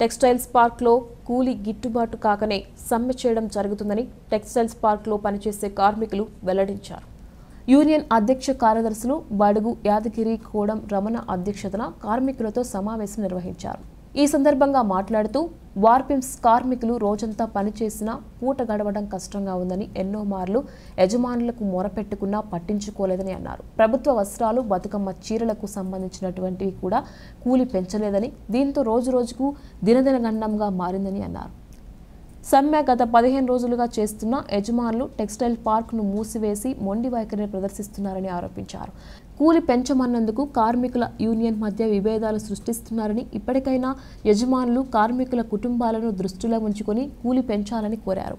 textiles పార్క్లో కూలి గిట్టుబాటు కాకనే సమ్మె చేయడం జరుగుతుందని టెక్స్టైల్స్ పార్క్లో పనిచేసే కార్మికులు వెల్లడించారు యూనియన్ అధ్యక్ష కార్యదర్శులు బడుగు యాదగిరి కోడం రమణ అధ్యక్షతన కార్మికులతో సమావేశం నిర్వహించారు ఈ సందర్భంగా మాట్లాడుతూ వార్పిమ్స్ కార్మికులు రోజంతా పనిచేసినా పూట గడవడం కష్టంగా ఉందని ఎన్నో మార్లు యజమానులకు మొరపెట్టుకున్నా పట్టించుకోలేదని అన్నారు ప్రభుత్వ వస్త్రాలు బతుకమ్మ చీరలకు సంబంధించినటువంటివి కూడా కూలి పెంచలేదని దీంతో రోజు రోజుకు దినదినగండంగా మారిందని అన్నారు సమ్మె గత పదిహేను రోజులుగా చేస్తున్న యజమానులు టెక్స్టైల్ పార్క్ను మూసివేసి మొండి వైఖరిని ప్రదర్శిస్తున్నారని ఆరోపించారు కూలి పెంచమన్నందుకు కార్మికుల యూనియన్ మధ్య విభేదాలు సృష్టిస్తున్నారని ఇప్పటికైనా యజమానులు కార్మికుల కుటుంబాలను దృష్టిలో ఉంచుకొని కూలి పెంచాలని కోరారు